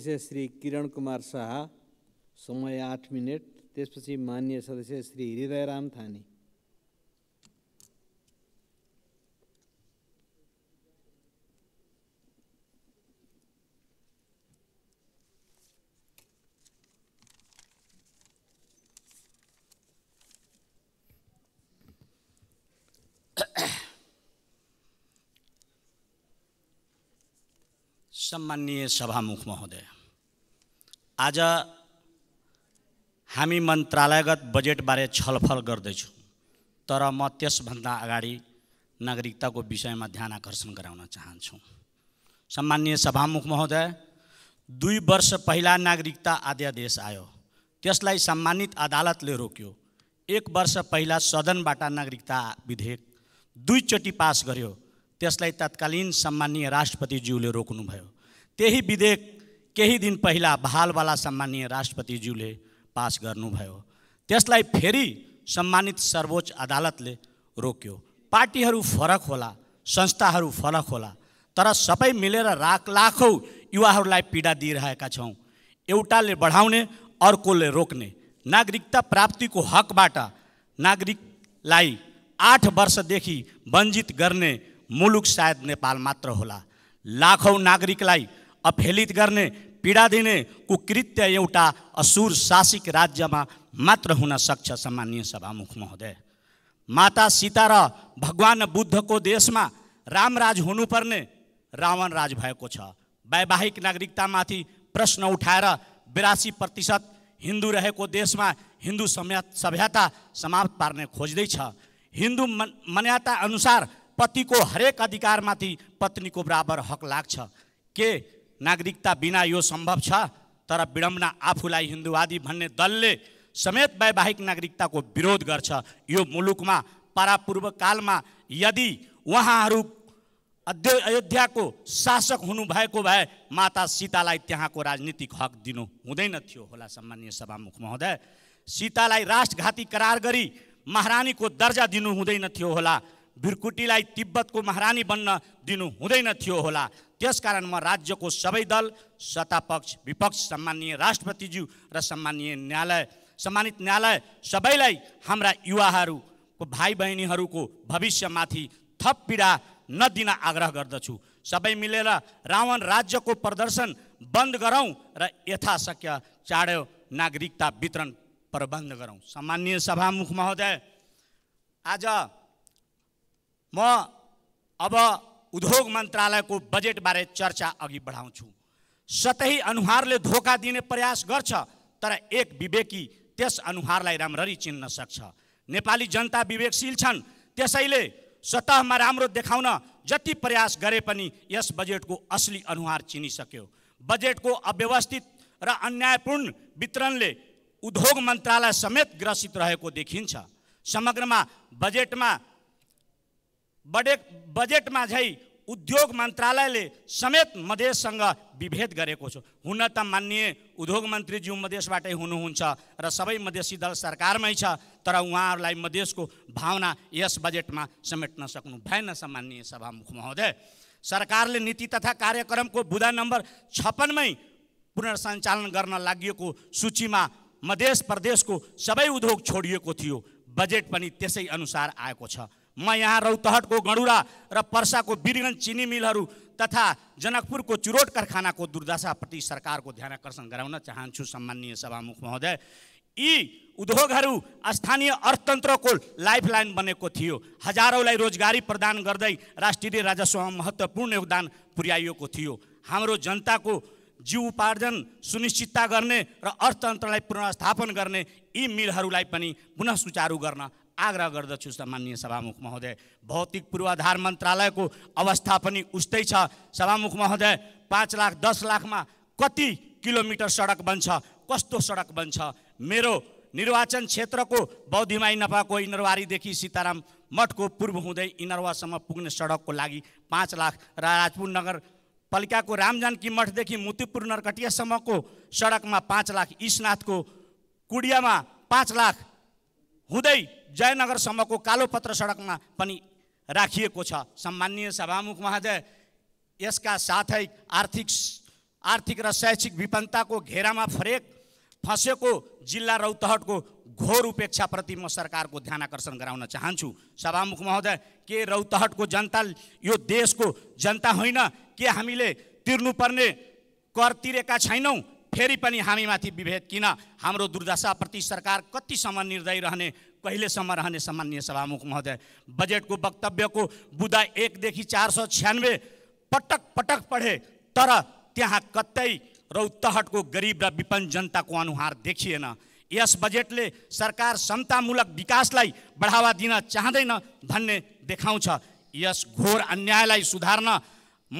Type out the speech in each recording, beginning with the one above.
सदस्य श्री किरण कुमार शाह समय आठ मिनट त्यसपछि मान्य सदस्य श्री हृदयराम थानी. सम्मान्य सभामुख महोदय आज हामी मन्त्रालयगत बजेटबारे छलफल गर्दैछौँ तर म त्यसभन्दा अगाडि नागरिकताको विषयमा ध्यान आकर्षण गराउन चाहन्छु सम्माननीय सभामुख महोदय दुई वर्ष पहिला नागरिकता अध्यादेश आयो त्यसलाई सम्मानित अदालतले रोक्यो एक वर्ष पहिला सदनबाट नागरिकता विधेयक दुईचोटि पास गर्यो त्यसलाई तत्कालीन सम्मानीय राष्ट्रपतिज्यूले रोक्नुभयो त्यही विधेयक केही दिन पहिला बहालवाला सम्माननीय राष्ट्रपतिज्यूले पास गर्नुभयो त्यसलाई फेरि सम्मानित सर्वोच्च अदालतले रोक्यो पार्टीहरू फरक होला संस्थाहरू फरक होला तर सबै मिलेर राख लाखौँ युवाहरूलाई पीडा दिइरहेका छौँ एउटाले बढाउने अर्कोले रोक्ने नागरिकता प्राप्तिको हकबाट नागरिकलाई आठ वर्षदेखि वञ्चित गर्ने मुलुक सायद नेपाल मात्र होला लाखौँ नागरिकलाई अफेलित गर्ने पीडा दिने कुकृत्य एउटा असुर शासिक राज्यमा मात्र हुन सक्छ सामान्य सभामुख महोदय माता सीता र भगवान् बुद्धको देशमा रामराज हुनुपर्ने रावण राज भएको छ वैवाहिक नागरिकतामाथि प्रश्न उठाएर बिरासी प्रतिशत हिन्दू रहेको देशमा हिन्दू सभ्यता समाप्त पार्ने खोज्दैछ हिन्दू मन अनुसार पतिको हरेक अधिकारमाथि पत्नीको बराबर हक लाग्छ के नागरिकता बिना यो सम्भव छ तर विडम्बना आफूलाई हिन्दूवादी भन्ने दलले समेत वैवाहिक नागरिकताको विरोध गर्छ यो मुलुकमा परापूर्वकालमा यदि उहाँहरू अध्य अयोध्याको शासक हुनुभएको भए माता सीतालाई त्यहाँको राजनीतिक हक दिनु हुँदैन थियो होला सामान्य सभामुख महोदय सीतालाई राष्ट्रघाती करार गरी महारानीको दर्जा दिनु हुँदैन थियो होला भिरकुटीलाई तिब्बतको महारानी बन्न दिनु हुँदैन थियो होला त्यसकारण म राज्यको सबै दल सत्तापक्ष विपक्ष सम्मानीय राष्ट्रपतिज्यू र सम्मानीय न्यायालय सम्मानित न्यायालय सबैलाई हाम्रा युवाहरूको भाइ बहिनीहरूको भविष्यमाथि थप पीडा नदिन आग्रह गर्दछु सबै मिलेर रावण राज्यको प्रदर्शन बन्द गरौँ र यथाशक्य चाँडो नागरिकता वितरण प्रबन्ध गरौँ सामान्य सभामुख महोदय आज म अब उद्योग मन्त्रालयको बजेटबारे चर्चा अघि बढाउँछु सतही अनुहारले धोका दिने प्रयास गर्छ तर एक विवेकी त्यस अनुहारलाई राम्ररी चिन्न सक्छ नेपाली जनता विवेकशील छन् त्यसैले सतहमा राम्रो देखाउन जति प्रयास गरे पनि यस बजेटको असली अनुहार चिनिसक्यो बजेटको अव्यवस्थित र अन्यायपूर्ण वितरणले उद्योग मन्त्रालय समेत ग्रसित रहेको देखिन्छ समग्रमा बजेटमा बडे बजेटमा झै उद्योग मन्त्रालयले समेत मधेससँग विभेद गरेको छ हुन त मान्य उद्योग मन्त्रीज्यू मधेसबाटै हुनुहुन्छ र सबै मधेसी दल सरकारमै छ तर उहाँहरूलाई मधेसको भावना यस बजेटमा समेट्न सक्नु भएन सम्मान्य सभामुख महोदय सरकारले नीति तथा कार्यक्रमको बुधा नम्बर छप्पनमै पुनर्सञ्चालन गर्न लागि सूचीमा मधेस प्रदेशको सबै उद्योग छोडिएको थियो बजेट पनि त्यसै अनुसार आएको छ म यहाँ रौतहटको गणुरा र पर्साको बिरगन चिनी मिलहरू तथा जनकपुरको चुरोट कारखानाको दुर्दशाप्रति सरकारको ध्यान आकर्षण गराउन चाहन्छु सम्माननीय सभामुख महोदय यी उद्योगहरू स्थानीय अर्थतन्त्रको लाइफलाइन बनेको थियो हजारौँलाई रोजगारी प्रदान गर्दै राष्ट्रिय राजस्वमा महत्त्वपूर्ण योगदान पुर्याइएको थियो हाम्रो जनताको जीव उपार्जन सुनिश्चितता गर्ने र अर्थतन्त्रलाई पुनर्स्थापन गर्ने यी मिलहरूलाई पनि पुनः सुचारू गर्न आग्रह गर्दछु सामान्य सभामुख महोदय भौतिक पूर्वाधार मन्त्रालयको अवस्था पनि उस्तै छ सभामुख महोदय पाँच लाख दस लाखमा कति किलोमिटर सडक बन्छ कस्तो सडक बन्छ मेरो निर्वाचन क्षेत्रको बौद्धिमाई नपाको इनरवारीदेखि सीताराम मठको पूर्व हुँदै इनरवासम्म पुग्ने सडकको लागि पाँच लाख र राजपुर नगरपालिकाको रामजानकी मठदेखि मुतिपुर नरकटियासम्मको सडकमा पाँच लाख इसनाथको कुडियामा पाँच लाख हुँदै जयनगरसम्मको कालोपत्र सडकमा पनि राखिएको छ सम्मान्य सभामुख महोदय यसका साथै आर्थिक आर्थिक र शैक्षिक विपन्नताको घेरामा फरेक फँसेको जिल्ला रौतहटको घोर उपेक्षाप्रति म सरकारको ध्यान आकर्षण गराउन चाहन्छु सभामुख महोदय के रौतहटको जनता यो देशको जनता होइन के हामीले तिर्नुपर्ने कर तिरेका छैनौँ फेरि पनि हामीमाथि विभेद किन हाम्रो दुर्दशाप्रति सरकार कतिसम्म निर्दय रहने कहिलेसम्म रहने सामान्य सभामुख महोदय बजेटको वक्तव्यको बुदा एकदेखि चार सौ छ्यानब्बे पटक पटक पढे तर त्यहाँ कतै रौतहटको गरिब र विपन्न जनताको अनुहार देखिएन यस बजेटले सरकार समतामूलक विकासलाई बढावा दिन चाहँदैन भन्ने देखाउँछ यस घोर अन्यायलाई सुधार्न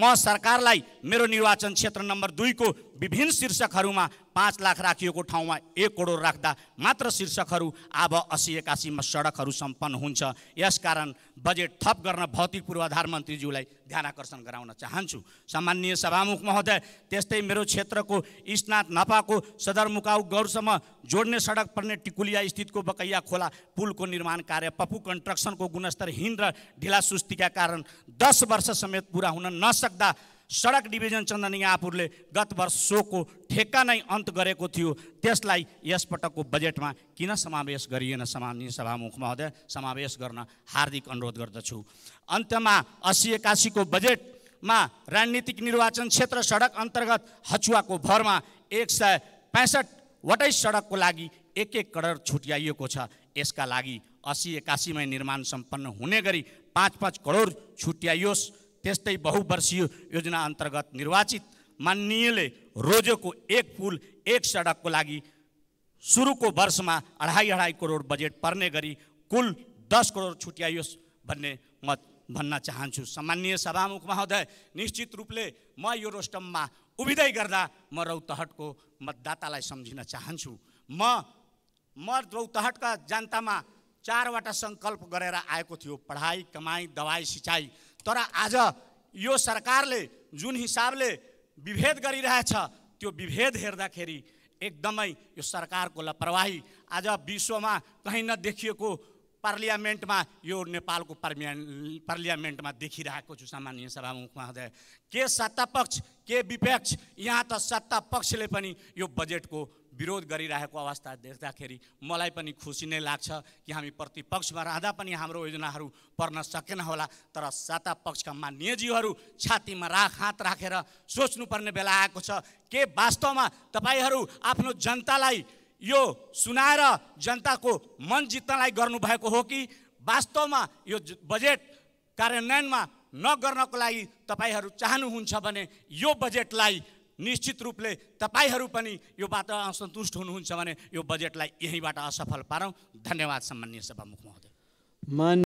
म सरकारलाई मेरो निर्वाचन क्षेत्र नम्बर दुईको विभिन्न शीर्षकहरूमा पाँच लाख राखिएको ठाउँमा एक करोड राख्दा मात्र शीर्षकहरू अब असी एकासीमा सडकहरू सम्पन्न हुन्छ यसकारण बजेट थप गर्न भौतिक पूर्वाधार मन्त्रीज्यूलाई ध्यान आकर्षण गराउन चाहन्छु सामान्य सभामुख महोदय त्यस्तै मेरो क्षेत्रको स्नात नपाको सदरमुकाउ गौरसम्म जोड्ने सडक पर्ने टिकुलिया स्थितको बकैया खोला पुलको निर्माण कार्य पपु कन्स्ट्रक्सनको गुणस्तरहीन र ढिलासुस्तीका कारण दस वर्ष समेत पुरा हुन नसक्दा सडक डिभिजन चन्दनियापुरले आपुरले गत वर्ष सोको ठेक्का नै अन्त गरेको थियो त्यसलाई यसपटकको बजेटमा किन समावेश गरिएन सामान्य सभामुख महोदय समावेश गर्न हार्दिक अनुरोध गर्दछु अन्त्यमा असी एकासीको बजेटमा रणनीतिक निर्वाचन क्षेत्र सडक अन्तर्गत हचुवाको भरमा एक सय पैँसठवटै सडकको लागि एक एक करोड छुट्याइएको छ यसका लागि असी एकासीमै निर्माण सम्पन्न हुने गरी पाँच पाँच करोड छुट्याइयोस् त्यस्तै बहुवर्षीय योजना अन्तर्गत निर्वाचित माननीयले रोजेको एक पुल एक सडकको लागि सुरुको वर्षमा अढाई अढाई करोड बजेट पर्ने गरी कुल दस करोड छुट्याइयोस् भन्ने म भन्न चाहन्छु सामान्य सभामुख महोदय निश्चित रूपले म यो रोस्टममा उभिँदै गर्दा म रौतहटको मतदातालाई सम्झिन चाहन्छु म म रौतहटका जनतामा चारवटा सङ्कल्प गरेर आएको थियो पढाइ कमाई दवाई सिँचाइ तर आज यो सरकारले जुन हिसाबले विभेद गरिरहेछ त्यो विभेद हेर्दाखेरि एकदमै यो सरकारको लापरवाही आज विश्वमा कहीँ नदेखिएको पार्लियामेन्टमा यो नेपालको पार्लिया पार्लियामेन्टमा देखिरहेको छु सामान्य सभामुख महोदय के सत्तापक्ष के विपक्ष यहाँ त सत्तापक्षले पनि यो बजेटको विरोध गरिरहेको अवस्था देख्दाखेरि मलाई पनि खुसी नै लाग्छ कि हामी प्रतिपक्षमा रहँदा पनि हाम्रो योजनाहरू पर्न सकेन होला तर साता पक्षका मान्यजीहरू छातीमा राख हात राखेर सोच्नुपर्ने बेला आएको छ के वास्तवमा तपाईँहरू आफ्नो जनतालाई यो सुनाएर जनताको मन जित्नलाई गर्नुभएको हो कि वास्तवमा यो बजेट कार्यान्वयनमा नगर्नको लागि तपाईँहरू चाहनुहुन्छ भने यो बजेटलाई निश्चित रूपले तपाईँहरू पनि योबाट असन्तुष्ट हुनुहुन्छ भने यो बजेटलाई यहीँबाट असफल पारौँ धन्यवाद सम्मान्य सभामुख महोदय